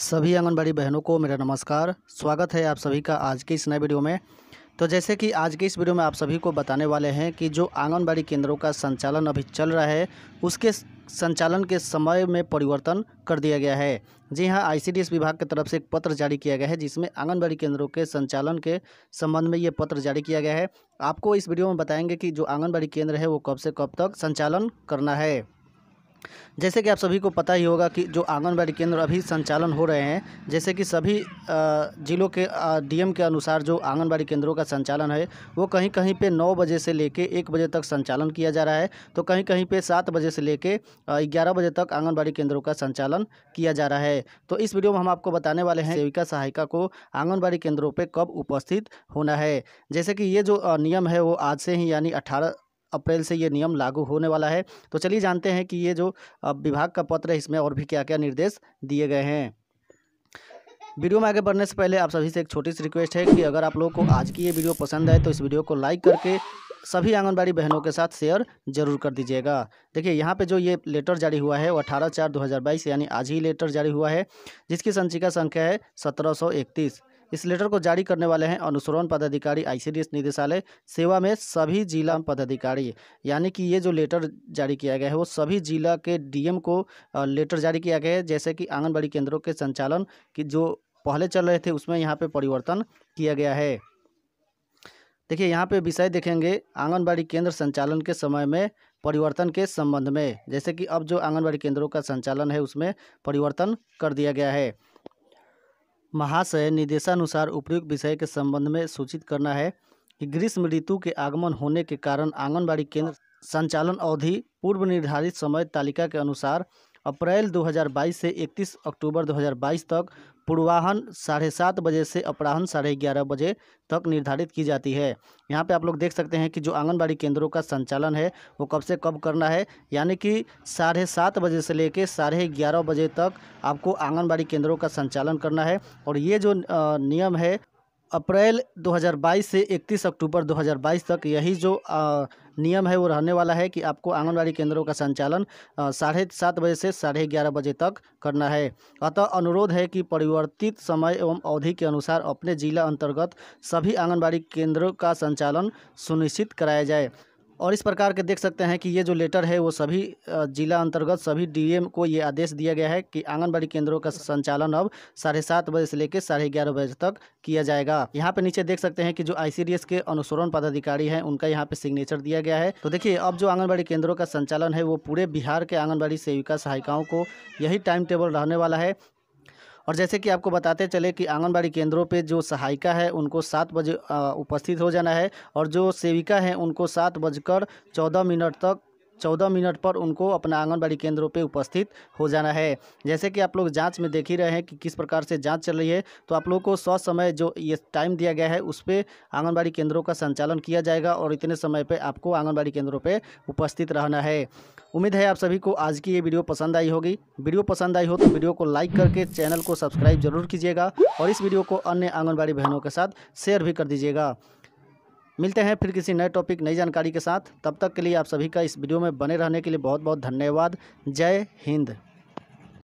सभी आंगनबाड़ी बहनों को मेरा नमस्कार स्वागत है आप सभी का आज के इस नए वीडियो में तो जैसे कि आज के इस वीडियो में आप सभी को बताने वाले हैं कि जो आंगनबाड़ी केंद्रों का संचालन अभी चल रहा है उसके संचालन के समय में परिवर्तन कर दिया गया है जी हाँ आईसीडीएस विभाग की तरफ से एक पत्र जारी किया गया है जिसमें आंगनबाड़ी केंद्रों के संचालन के संबंध में ये पत्र जारी किया गया है आपको इस वीडियो में बताएंगे कि जो आंगनबाड़ी केंद्र है वो कब से कब तक संचालन करना है जैसे कि आप सभी को पता ही होगा कि जो आंगनबाड़ी केंद्र अभी संचालन हो रहे हैं जैसे कि सभी जिलों के डीएम के अनुसार जो आंगनबाड़ी केंद्रों का संचालन है वो कहीं कहीं पे 9 बजे से लेके एक बजे तक संचालन किया जा रहा है तो कहीं कहीं पे 7 बजे से लेके 11 बजे तक आंगनबाड़ी केंद्रों का संचालन किया जा रहा है तो इस वीडियो में हम आपको बताने वाले हैं सेविका सहायिका को आंगनबाड़ी केंद्रों पर कब उपस्थित होना है जैसे कि ये जो नियम है वो आज से ही यानी अठारह अप्रैल से ये नियम लागू होने वाला है तो चलिए जानते हैं कि ये जो विभाग का पत्र है इसमें और भी क्या क्या निर्देश दिए गए हैं वीडियो में आगे बढ़ने से पहले आप सभी से एक छोटी सी रिक्वेस्ट है कि अगर आप लोगों को आज की ये वीडियो पसंद आए तो इस वीडियो को लाइक करके सभी आंगनबाड़ी बहनों के साथ शेयर जरूर कर दीजिएगा देखिए यहाँ पे जो ये लेटर जारी हुआ है वो अठारह चार दो यानी आज ही लेटर जारी हुआ है जिसकी संचिका संख्या है सत्रह इस लेटर को जारी करने वाले हैं अनुसरण पदाधिकारी आईसीडीएस निदेशालय सेवा में सभी जिला पदाधिकारी यानी कि ये जो लेटर जारी किया गया है वो सभी जिला के डीएम को लेटर जारी किया गया है जैसे कि आंगनबाड़ी केंद्रों के संचालन की जो पहले चल रहे थे उसमें यहाँ पर परिवर्तन किया गया है देखिए यहाँ पे विषय देखेंगे आंगनबाड़ी केंद्र संचालन के समय में परिवर्तन के संबंध में जैसे कि अब जो आंगनबाड़ी केंद्रों का संचालन है उसमें परिवर्तन कर दिया गया है महाशय निर्देशानुसार उपयुक्त विषय के संबंध में सूचित करना है कि ग्रीष्म ऋतु के आगमन होने के कारण आंगनबाड़ी केंद्र संचालन अवधि पूर्व निर्धारित समय तालिका के अनुसार अप्रैल 2022 से 31 अक्टूबर 2022 तक पूर्वाहन साढ़े सात बजे से अपराहन साढ़े ग्यारह बजे तक निर्धारित की जाती है यहाँ पे आप लोग देख सकते हैं कि जो आंगनबाड़ी केंद्रों का संचालन है वो कब से कब करना है यानी कि साढ़े सात बजे से लेकर साढ़े ग्यारह बजे तक आपको आंगनबाड़ी केंद्रों का संचालन करना है और ये जो नियम है अप्रैल 2022 से 31 अक्टूबर 2022 तक यही जो आ, नियम है वो रहने वाला है कि आपको आंगनबाड़ी केंद्रों का संचालन साढ़े सात बजे से साढ़े ग्यारह बजे तक करना है अतः अनुरोध है कि परिवर्तित समय एवं अवधि के अनुसार अपने जिला अंतर्गत सभी आंगनबाड़ी केंद्रों का संचालन सुनिश्चित कराया जाए और इस प्रकार के देख सकते हैं कि ये जो लेटर है वो सभी जिला अंतर्गत सभी डीएम को ये आदेश दिया गया है कि आंगनबाड़ी केंद्रों का संचालन अब साढ़े सात बजे से लेकर साढ़े ग्यारह बजे तक किया जाएगा यहाँ पे नीचे देख सकते हैं कि जो आईसीडीएस के अनुसरण पदाधिकारी हैं उनका यहाँ पे सिग्नेचर दिया गया है तो देखिए अब जो आंगनबाड़ी केंद्रों का संचालन है वो पूरे बिहार के आंगनबाड़ी सेविका सहायिकाओं को यही टाइम टेबल रहने वाला है और जैसे कि आपको बताते चले कि आंगनबाड़ी केंद्रों पे जो सहायिका है उनको सात बजे उपस्थित हो जाना है और जो सेविका हैं उनको सात बजकर चौदह मिनट तक चौदह मिनट पर उनको अपना आंगनबाड़ी केंद्रों पर उपस्थित हो जाना है जैसे कि आप लोग जाँच में देख ही रहे हैं कि किस प्रकार से जाँच चल रही है तो आप लोग को सौ समय जो ये टाइम दिया गया है उस पर आंगनबाड़ी केंद्रों का संचालन किया जाएगा और इतने समय पर आपको आंगनबाड़ी केंद्रों पर उपस्थित रहना है उम्मीद है आप सभी को आज की ये वीडियो पसंद आई होगी वीडियो पसंद आई हो तो वीडियो को लाइक करके चैनल को सब्सक्राइब जरूर कीजिएगा और इस वीडियो को अन्य आंगनबाड़ी बहनों के साथ शेयर भी कर दीजिएगा मिलते हैं फिर किसी नए टॉपिक नई जानकारी के साथ तब तक के लिए आप सभी का इस वीडियो में बने रहने के लिए बहुत बहुत धन्यवाद जय हिंद